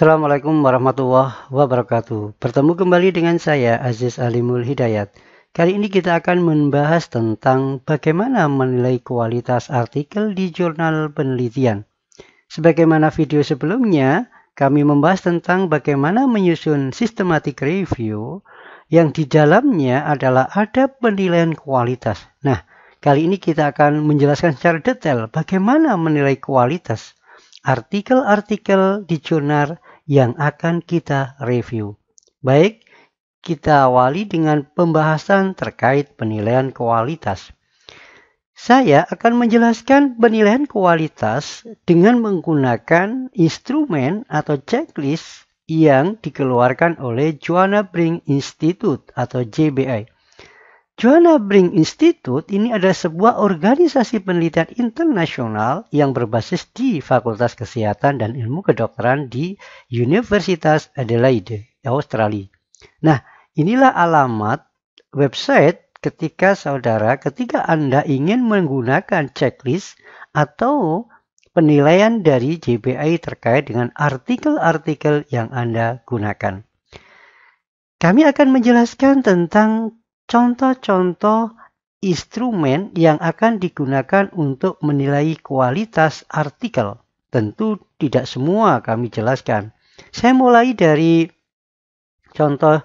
Assalamualaikum warahmatullahi wabarakatuh. Bertemu kembali dengan saya Aziz Alimul Hidayat. Kali ini kita akan membahas tentang bagaimana menilai kualitas artikel di jurnal penelitian. Sebagaimana video sebelumnya, kami membahas tentang bagaimana menyusun systematic review yang di dalamnya adalah ada penilaian kualitas. Nah, kali ini kita akan menjelaskan secara detail bagaimana menilai kualitas artikel-artikel di jurnal yang akan kita review. Baik, kita awali dengan pembahasan terkait penilaian kualitas. Saya akan menjelaskan penilaian kualitas dengan menggunakan instrumen atau checklist yang dikeluarkan oleh Joanna Brink Institute atau JBI. Joanna Brink Institute ini adalah sebuah organisasi penelitian internasional yang berbasis di Fakultas Kesehatan dan Ilmu Kedokteran di Universitas Adelaide, Australia. Nah, inilah alamat website ketika saudara, ketika Anda ingin menggunakan checklist atau penilaian dari JBI terkait dengan artikel-artikel yang Anda gunakan. Kami akan menjelaskan tentang Contoh-contoh instrumen yang akan digunakan untuk menilai kualitas artikel. Tentu tidak semua kami jelaskan. Saya mulai dari contoh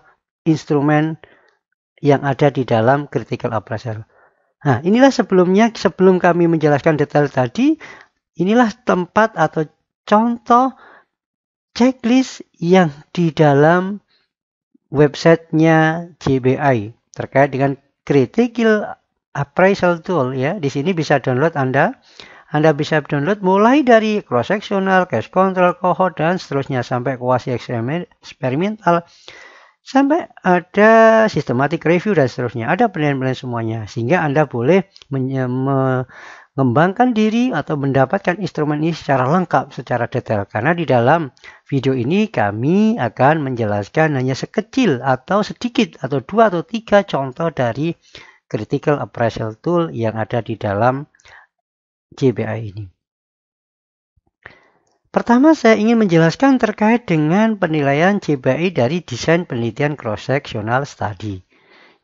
instrumen yang ada di dalam critical appraisal. Nah, inilah sebelumnya sebelum kami menjelaskan detail tadi, inilah tempat atau contoh checklist yang di dalam websitenya JBI terkait dengan critical appraisal tool ya. Di sini bisa download Anda. Anda bisa download mulai dari cross sectional, case control, cohort dan seterusnya sampai quasi eksperimental sampai ada systematic review dan seterusnya. Ada penilaian-penilaian semuanya sehingga Anda boleh mengembangkan diri atau mendapatkan instrumen ini secara lengkap, secara detail. Karena di dalam video ini kami akan menjelaskan hanya sekecil atau sedikit atau dua atau tiga contoh dari critical appraisal tool yang ada di dalam JBA ini. Pertama, saya ingin menjelaskan terkait dengan penilaian JBI dari desain penelitian cross-sectional study.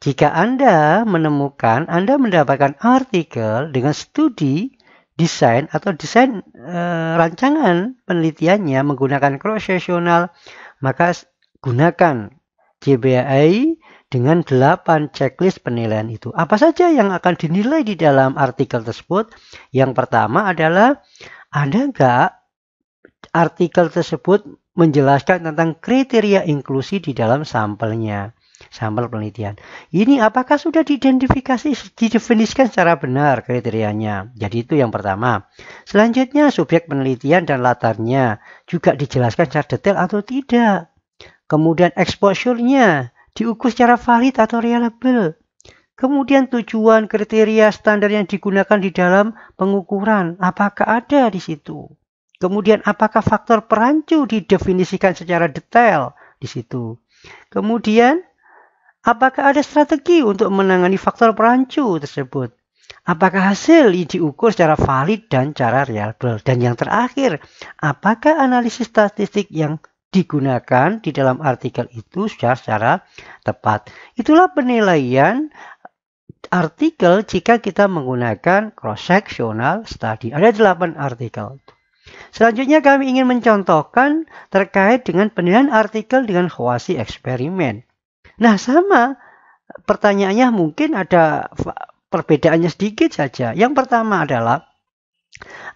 Jika Anda menemukan, Anda mendapatkan artikel dengan studi, desain, atau desain e, rancangan penelitiannya menggunakan cross-sectional, maka gunakan JBAI dengan 8 checklist penilaian itu. Apa saja yang akan dinilai di dalam artikel tersebut? Yang pertama adalah, ada nggak artikel tersebut menjelaskan tentang kriteria inklusi di dalam sampelnya? sampel penelitian. Ini apakah sudah diidentifikasi, didefinisikan secara benar kriterianya? Jadi itu yang pertama. Selanjutnya subjek penelitian dan latarnya juga dijelaskan secara detail atau tidak. Kemudian exposure-nya diukur secara valid atau reliable. Kemudian tujuan kriteria standar yang digunakan di dalam pengukuran, apakah ada di situ? Kemudian apakah faktor perancu didefinisikan secara detail di situ? Kemudian Apakah ada strategi untuk menangani faktor perancu tersebut? Apakah hasil diukur secara valid dan cara reliable? Dan yang terakhir, apakah analisis statistik yang digunakan di dalam artikel itu secara, secara tepat? Itulah penilaian artikel jika kita menggunakan cross-sectional study. Ada delapan artikel. Selanjutnya kami ingin mencontohkan terkait dengan penilaian artikel dengan kuasi eksperimen. Nah, sama pertanyaannya mungkin ada perbedaannya sedikit saja. Yang pertama adalah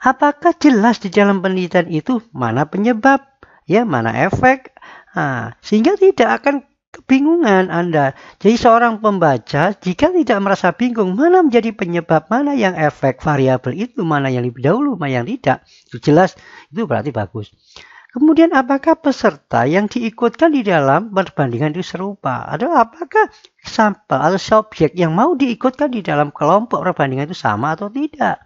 apakah jelas di dalam penelitian itu mana penyebab, ya, mana efek? Nah, sehingga tidak akan kebingungan Anda. Jadi seorang pembaca jika tidak merasa bingung mana menjadi penyebab, mana yang efek variabel itu, mana yang lebih dahulu, mana yang tidak, itu jelas itu berarti bagus. Kemudian apakah peserta yang diikutkan di dalam perbandingan itu serupa? Atau apakah sampel atau subjek yang mau diikutkan di dalam kelompok perbandingan itu sama atau tidak?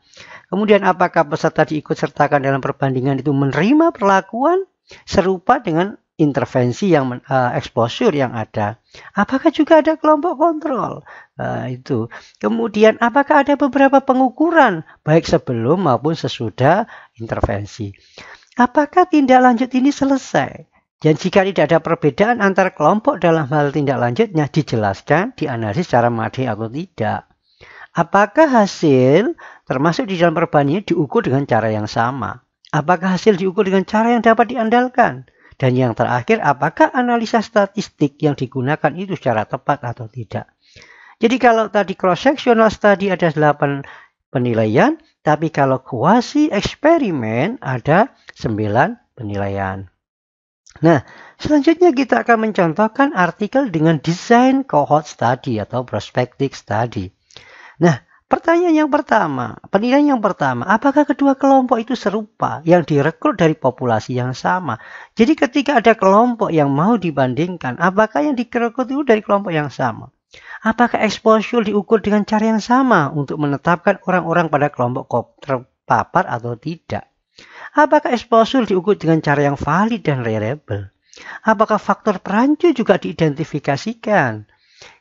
Kemudian apakah peserta diikut sertakan dalam perbandingan itu menerima perlakuan serupa dengan intervensi yang uh, exposure yang ada. Apakah juga ada kelompok kontrol? Uh, itu. Kemudian apakah ada beberapa pengukuran baik sebelum maupun sesudah intervensi? apakah tindak lanjut ini selesai. Dan jika tidak ada perbedaan antar kelompok dalam hal tindak lanjutnya dijelaskan, dianalisis secara mati atau tidak. Apakah hasil termasuk di dalam perbandingan diukur dengan cara yang sama? Apakah hasil diukur dengan cara yang dapat diandalkan? Dan yang terakhir, apakah analisa statistik yang digunakan itu secara tepat atau tidak? Jadi kalau tadi cross-sectional study ada 8 penilaian, tapi kalau kuasi eksperimen ada 9 penilaian. Nah, selanjutnya kita akan mencontohkan artikel dengan desain cohort study atau prospective study. Nah, pertanyaan yang pertama, penilaian yang pertama, apakah kedua kelompok itu serupa yang direkrut dari populasi yang sama? Jadi ketika ada kelompok yang mau dibandingkan, apakah yang direkrut itu dari kelompok yang sama? Apakah exposure diukur dengan cara yang sama untuk menetapkan orang-orang pada kelompok terpapar atau tidak? Apakah exposure diukur dengan cara yang valid dan reliable? Apakah faktor perancu juga diidentifikasikan?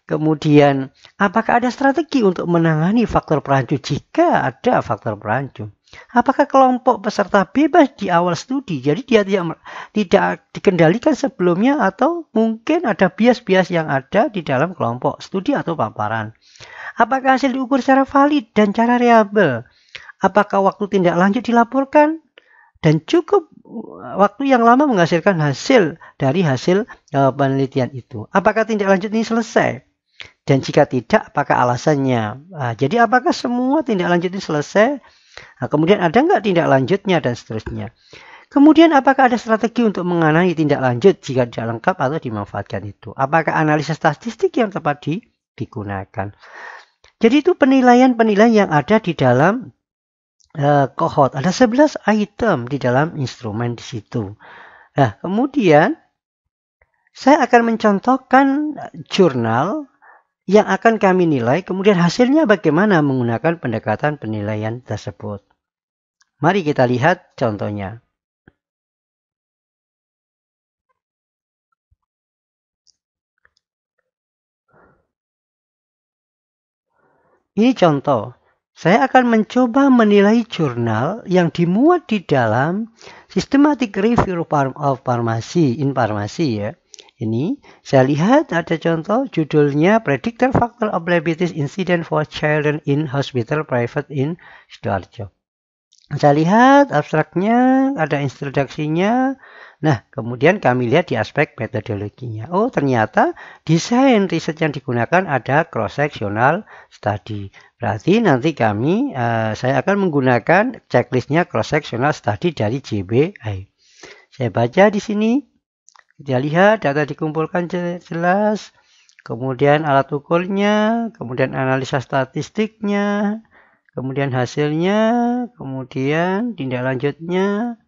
Kemudian, apakah ada strategi untuk menangani faktor perancu jika ada faktor perancu? Apakah kelompok peserta bebas di awal studi? Jadi dia tidak tidak dikendalikan sebelumnya atau mungkin ada bias-bias yang ada di dalam kelompok studi atau paparan. Apakah hasil diukur secara valid dan cara reliable? Apakah waktu tindak lanjut dilaporkan? Dan cukup uh, waktu yang lama menghasilkan hasil dari hasil uh, penelitian itu. Apakah tindak lanjut ini selesai? Dan jika tidak, apakah alasannya? Nah, jadi apakah semua tindak lanjut ini selesai? Nah, kemudian ada nggak tindak lanjutnya dan seterusnya. Kemudian apakah ada strategi untuk mengenai tindak lanjut jika tidak lengkap atau dimanfaatkan itu? Apakah analisa statistik yang tepat di, digunakan? Jadi itu penilaian-penilaian yang ada di dalam uh, kohort. Ada 11 item di dalam instrumen di situ. Nah, kemudian saya akan mencontohkan eh, jurnal yang akan kami nilai, kemudian hasilnya bagaimana menggunakan pendekatan penilaian tersebut. Mari kita lihat contohnya. Ini contoh. Saya akan mencoba menilai jurnal yang dimuat di dalam Systematic Review of Pharmacy in Pharmacy ya ini saya lihat ada contoh judulnya Predictor Factor of Diabetes Incident for Children in Hospital Private in Sidoarjo. Saya lihat abstraknya, ada introduksinya. Nah, kemudian kami lihat di aspek metodologinya. Oh, ternyata desain riset yang digunakan ada cross-sectional study. Berarti nanti kami, uh, saya akan menggunakan checklistnya cross-sectional study dari JBI. Saya baca di sini. Kita lihat data dikumpulkan jelas, kemudian alat ukurnya, kemudian analisa statistiknya, kemudian hasilnya, kemudian tindak lanjutnya,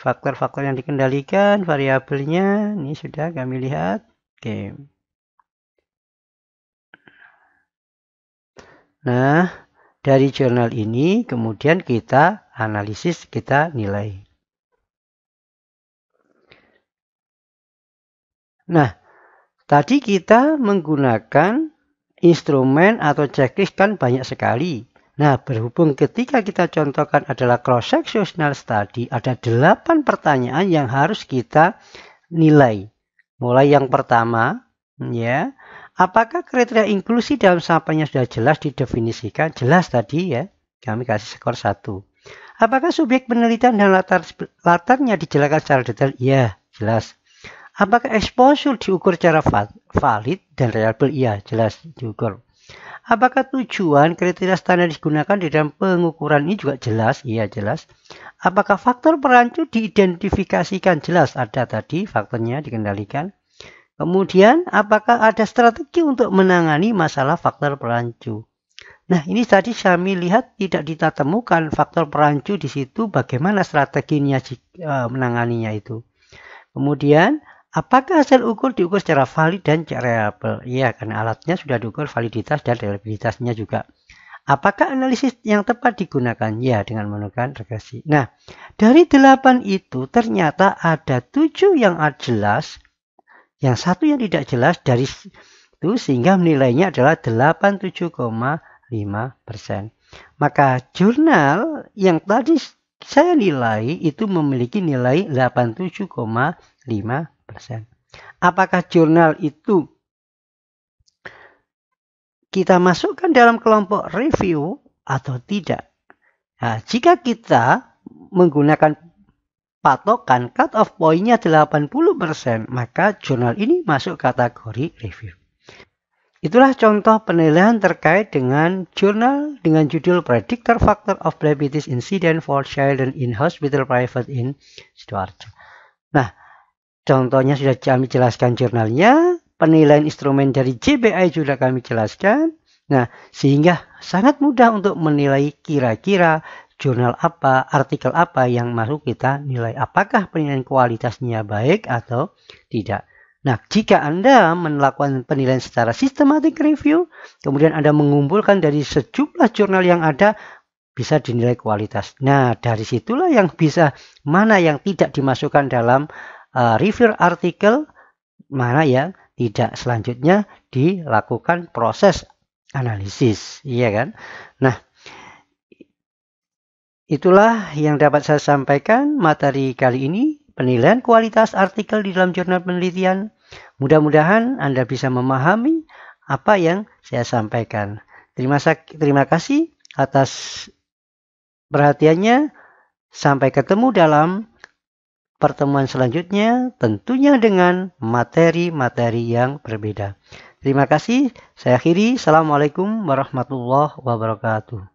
faktor-faktor yang dikendalikan, variabelnya, ini sudah kami lihat. Oke. Nah, dari jurnal ini kemudian kita analisis, kita nilai. Nah, tadi kita menggunakan instrumen atau checklist kan banyak sekali. Nah, berhubung ketika kita contohkan adalah cross-sectional study, ada delapan pertanyaan yang harus kita nilai. Mulai yang pertama, ya, apakah kriteria inklusi dalam sampainya sudah jelas didefinisikan? Jelas tadi ya, kami kasih skor satu. Apakah subjek penelitian dan latar, latarnya dijelaskan secara detail? Ya, jelas. Apakah exposure diukur secara valid dan reliable? Iya, jelas diukur. Apakah tujuan kriteria standar digunakan di dalam pengukuran ini juga jelas? Iya, jelas. Apakah faktor perancu diidentifikasikan? Jelas, ada tadi faktornya dikendalikan. Kemudian, apakah ada strategi untuk menangani masalah faktor perancu? Nah, ini tadi kami lihat tidak ditemukan faktor perancu di situ bagaimana strateginya eh, menanganinya itu. Kemudian, Apakah hasil ukur diukur secara valid dan reliable? Iya, karena alatnya sudah diukur validitas dan reliabilitasnya juga. Apakah analisis yang tepat digunakan? Ya, dengan menggunakan regresi. Nah, dari delapan itu ternyata ada tujuh yang jelas, yang satu yang tidak jelas dari itu sehingga nilainya adalah 87,5 persen. Maka jurnal yang tadi saya nilai itu memiliki nilai 87,5 Apakah jurnal itu kita masukkan dalam kelompok review atau tidak? Nah, jika kita menggunakan patokan cut off pointnya 80%, maka jurnal ini masuk kategori review. Itulah contoh penilaian terkait dengan jurnal dengan judul Predictor Factor of Diabetes Incident for Children in Hospital Private in Sidoarjo. Nah, Contohnya sudah kami jelaskan jurnalnya, penilaian instrumen dari JBI sudah kami jelaskan. Nah, sehingga sangat mudah untuk menilai kira-kira jurnal apa, artikel apa yang masuk kita nilai apakah penilaian kualitasnya baik atau tidak. Nah, jika Anda melakukan penilaian secara sistematik review, kemudian Anda mengumpulkan dari sejumlah jurnal yang ada, bisa dinilai kualitas. Nah, dari situlah yang bisa, mana yang tidak dimasukkan dalam uh, review artikel mana yang tidak selanjutnya dilakukan proses analisis, iya kan? Nah, itulah yang dapat saya sampaikan materi kali ini penilaian kualitas artikel di dalam jurnal penelitian. Mudah-mudahan Anda bisa memahami apa yang saya sampaikan. Terima, terima kasih atas perhatiannya. Sampai ketemu dalam pertemuan selanjutnya tentunya dengan materi-materi yang berbeda. Terima kasih. Saya akhiri. Assalamualaikum warahmatullahi wabarakatuh.